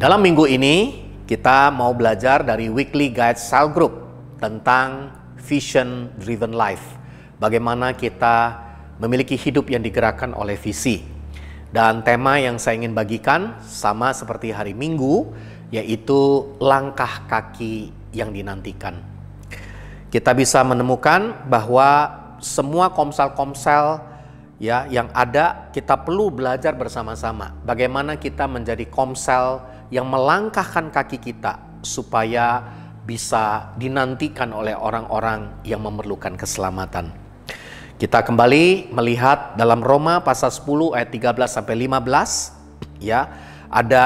Dalam minggu ini, kita mau belajar dari Weekly Guide Cell Group tentang Vision Driven Life. Bagaimana kita memiliki hidup yang digerakkan oleh visi. Dan tema yang saya ingin bagikan sama seperti hari Minggu, yaitu langkah kaki yang dinantikan. Kita bisa menemukan bahwa semua komsel-komsel ya yang ada kita perlu belajar bersama-sama bagaimana kita menjadi komsel yang melangkahkan kaki kita supaya bisa dinantikan oleh orang-orang yang memerlukan keselamatan. Kita kembali melihat dalam Roma pasal 10 ayat 13 sampai 15 ya, ada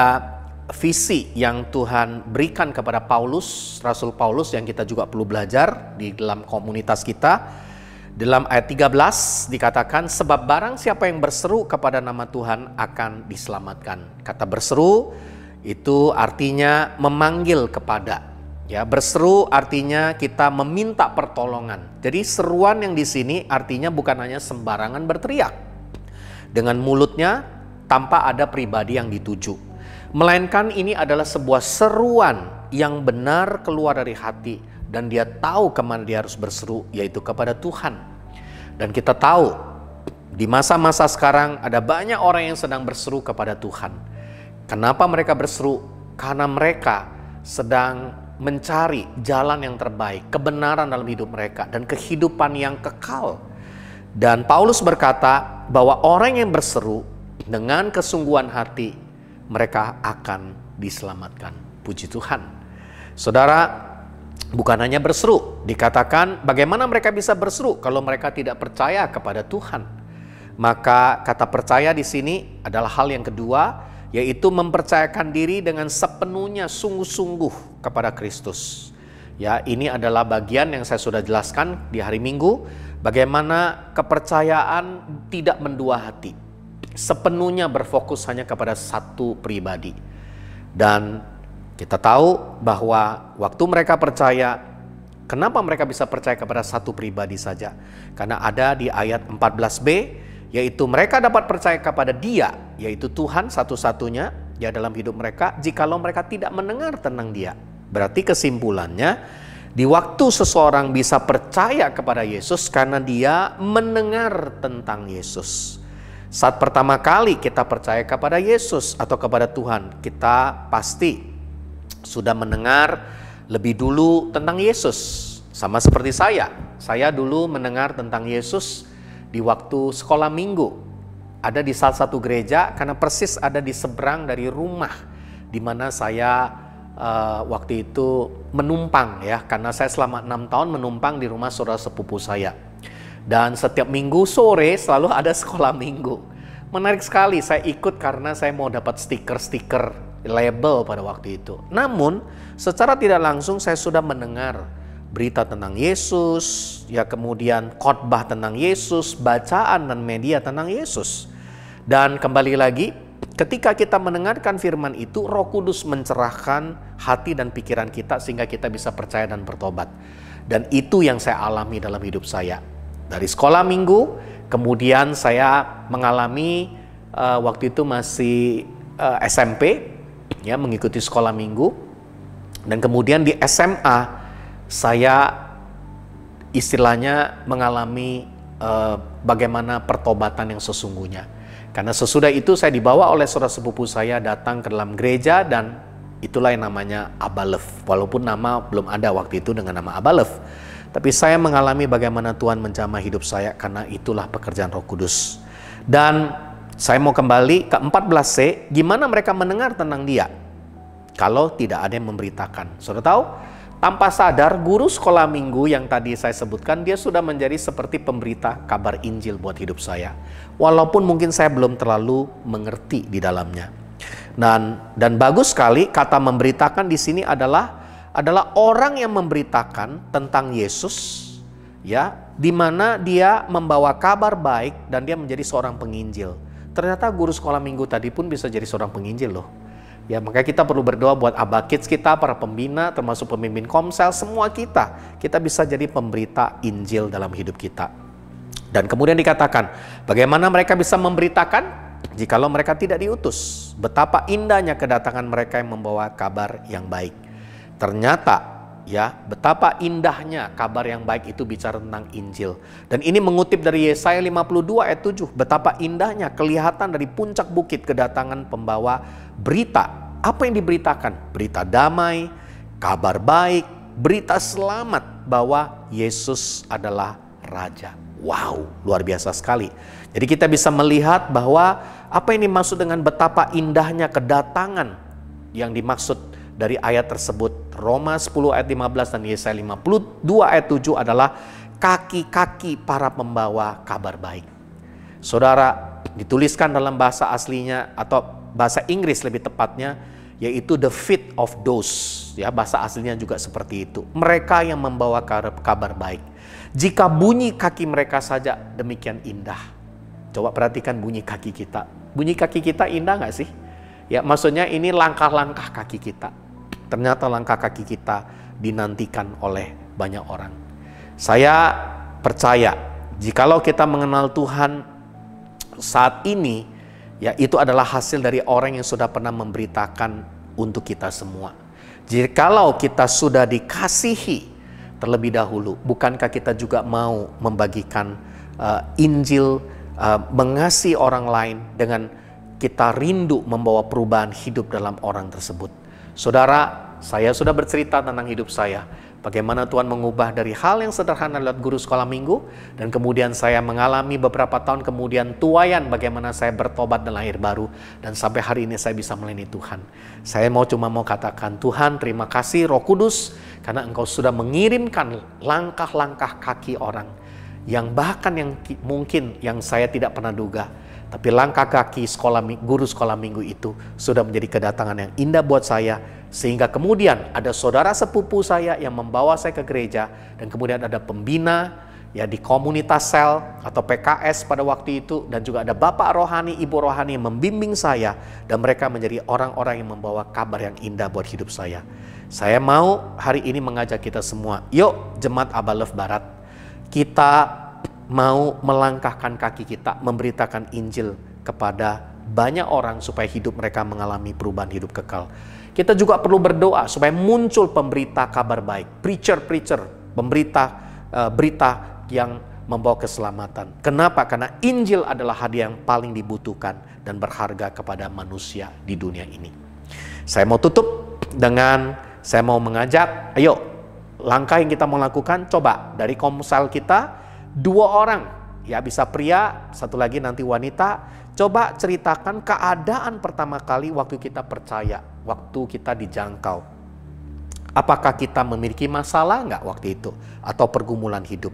visi yang Tuhan berikan kepada Paulus, Rasul Paulus yang kita juga perlu belajar di dalam komunitas kita. Dalam ayat 13 dikatakan sebab barang siapa yang berseru kepada nama Tuhan akan diselamatkan. Kata berseru itu artinya memanggil kepada. Ya, berseru artinya kita meminta pertolongan. Jadi seruan yang di sini artinya bukan hanya sembarangan berteriak dengan mulutnya tanpa ada pribadi yang dituju. Melainkan ini adalah sebuah seruan yang benar keluar dari hati dan dia tahu kemana dia harus berseru yaitu kepada Tuhan. Dan kita tahu di masa-masa sekarang ada banyak orang yang sedang berseru kepada Tuhan Kenapa mereka berseru? Karena mereka sedang mencari jalan yang terbaik, kebenaran dalam hidup mereka, dan kehidupan yang kekal. Dan Paulus berkata bahwa orang yang berseru dengan kesungguhan hati, mereka akan diselamatkan. Puji Tuhan, saudara. Bukan hanya berseru, dikatakan bagaimana mereka bisa berseru kalau mereka tidak percaya kepada Tuhan. Maka kata percaya di sini adalah hal yang kedua yaitu mempercayakan diri dengan sepenuhnya sungguh-sungguh kepada Kristus. Ya, ini adalah bagian yang saya sudah jelaskan di hari Minggu, bagaimana kepercayaan tidak mendua hati. Sepenuhnya berfokus hanya kepada satu pribadi. Dan kita tahu bahwa waktu mereka percaya, kenapa mereka bisa percaya kepada satu pribadi saja? Karena ada di ayat 14b, yaitu mereka dapat percaya kepada Dia, yaitu Tuhan satu-satunya ya dalam hidup mereka jikalau mereka tidak mendengar tentang Dia. Berarti kesimpulannya di waktu seseorang bisa percaya kepada Yesus karena dia mendengar tentang Yesus. Saat pertama kali kita percaya kepada Yesus atau kepada Tuhan, kita pasti sudah mendengar lebih dulu tentang Yesus. Sama seperti saya, saya dulu mendengar tentang Yesus di waktu sekolah minggu. Ada di salah satu gereja karena persis ada di seberang dari rumah di mana saya uh, waktu itu menumpang ya karena saya selama enam tahun menumpang di rumah saudara sepupu saya. Dan setiap minggu sore selalu ada sekolah minggu. Menarik sekali saya ikut karena saya mau dapat stiker-stiker label pada waktu itu. Namun secara tidak langsung saya sudah mendengar berita tentang Yesus, ya kemudian khotbah tentang Yesus, bacaan dan media tentang Yesus. Dan kembali lagi, ketika kita mendengarkan firman itu, Roh Kudus mencerahkan hati dan pikiran kita sehingga kita bisa percaya dan bertobat. Dan itu yang saya alami dalam hidup saya. Dari sekolah minggu, kemudian saya mengalami uh, waktu itu masih uh, eh, SMP, ya mengikuti sekolah minggu. Dan kemudian di SMA saya istilahnya mengalami uh, bagaimana pertobatan yang sesungguhnya. Karena sesudah itu saya dibawa oleh saudara sepupu saya datang ke dalam gereja dan itulah yang namanya Abalev. Walaupun nama belum ada waktu itu dengan nama Abalev. Tapi saya mengalami bagaimana Tuhan menjamah hidup saya karena itulah pekerjaan roh kudus. Dan saya mau kembali ke 14C, gimana mereka mendengar tentang dia? Kalau tidak ada yang memberitakan. Saudara tahu, tanpa sadar, guru sekolah minggu yang tadi saya sebutkan, dia sudah menjadi seperti pemberita kabar Injil buat hidup saya. Walaupun mungkin saya belum terlalu mengerti di dalamnya. Dan, dan bagus sekali kata memberitakan di sini adalah adalah orang yang memberitakan tentang Yesus ya di mana dia membawa kabar baik dan dia menjadi seorang penginjil. Ternyata guru sekolah minggu tadi pun bisa jadi seorang penginjil loh. Ya, makanya kita perlu berdoa buat abakids kita, para pembina, termasuk pemimpin komsel, semua kita. Kita bisa jadi pemberita Injil dalam hidup kita. Dan kemudian dikatakan, bagaimana mereka bisa memberitakan? Jikalau mereka tidak diutus, betapa indahnya kedatangan mereka yang membawa kabar yang baik. Ternyata ya betapa indahnya kabar yang baik itu bicara tentang Injil dan ini mengutip dari Yesaya 52 ayat 7 betapa indahnya kelihatan dari puncak bukit kedatangan pembawa berita apa yang diberitakan berita damai kabar baik berita selamat bahwa Yesus adalah raja wow luar biasa sekali jadi kita bisa melihat bahwa apa yang dimaksud dengan betapa indahnya kedatangan yang dimaksud dari ayat tersebut. Roma 10 ayat 15 dan Yesaya 52 ayat 7 adalah kaki-kaki para pembawa kabar baik. Saudara, dituliskan dalam bahasa aslinya atau bahasa Inggris lebih tepatnya yaitu the feet of those ya bahasa aslinya juga seperti itu mereka yang membawa kabar baik jika bunyi kaki mereka saja demikian indah coba perhatikan bunyi kaki kita bunyi kaki kita indah nggak sih ya maksudnya ini langkah-langkah kaki kita Ternyata langkah kaki kita dinantikan oleh banyak orang. Saya percaya jikalau kita mengenal Tuhan saat ini ya itu adalah hasil dari orang yang sudah pernah memberitakan untuk kita semua. Jikalau kita sudah dikasihi terlebih dahulu, bukankah kita juga mau membagikan uh, Injil uh, mengasihi orang lain dengan kita rindu membawa perubahan hidup dalam orang tersebut? Saudara, saya sudah bercerita tentang hidup saya. Bagaimana Tuhan mengubah dari hal yang sederhana lewat guru sekolah minggu. Dan kemudian saya mengalami beberapa tahun kemudian tuayan bagaimana saya bertobat dan lahir baru. Dan sampai hari ini saya bisa melayani Tuhan. Saya mau cuma mau katakan Tuhan terima kasih roh kudus. Karena engkau sudah mengirimkan langkah-langkah kaki orang. Yang bahkan yang mungkin yang saya tidak pernah duga tapi langkah kaki sekolah guru sekolah minggu itu sudah menjadi kedatangan yang indah buat saya sehingga kemudian ada saudara sepupu saya yang membawa saya ke gereja dan kemudian ada pembina ya di komunitas sel atau PKS pada waktu itu dan juga ada bapak rohani, ibu rohani yang membimbing saya dan mereka menjadi orang-orang yang membawa kabar yang indah buat hidup saya. Saya mau hari ini mengajak kita semua, yuk jemaat Abalov Barat, kita mau melangkahkan kaki kita memberitakan Injil kepada banyak orang supaya hidup mereka mengalami perubahan hidup kekal. Kita juga perlu berdoa supaya muncul pemberita kabar baik, preacher-preacher, pemberita uh, berita yang membawa keselamatan. Kenapa? Karena Injil adalah hadiah yang paling dibutuhkan dan berharga kepada manusia di dunia ini. Saya mau tutup dengan saya mau mengajak, ayo langkah yang kita mau lakukan coba dari komsel kita dua orang, ya bisa pria, satu lagi nanti wanita. Coba ceritakan keadaan pertama kali waktu kita percaya, waktu kita dijangkau. Apakah kita memiliki masalah nggak waktu itu? Atau pergumulan hidup?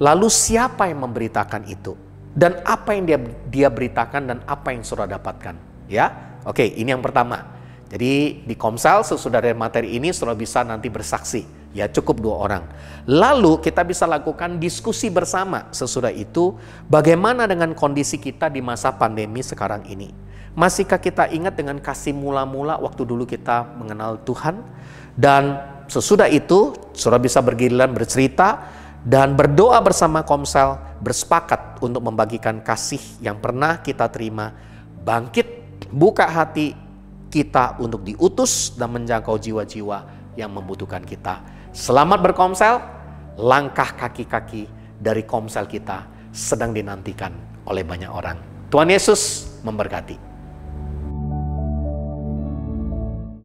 Lalu siapa yang memberitakan itu? Dan apa yang dia, dia beritakan dan apa yang surah dapatkan? Ya, oke ini yang pertama. Jadi di Komsel sesudah dari materi ini surah bisa nanti bersaksi Ya cukup dua orang. Lalu kita bisa lakukan diskusi bersama sesudah itu bagaimana dengan kondisi kita di masa pandemi sekarang ini. Masihkah kita ingat dengan kasih mula-mula waktu dulu kita mengenal Tuhan? Dan sesudah itu sudah bisa bergiliran bercerita dan berdoa bersama Komsel bersepakat untuk membagikan kasih yang pernah kita terima. Bangkit, buka hati kita untuk diutus dan menjangkau jiwa-jiwa yang membutuhkan kita. Selamat berkomsel, langkah kaki-kaki dari komsel kita sedang dinantikan oleh banyak orang. Tuhan Yesus memberkati.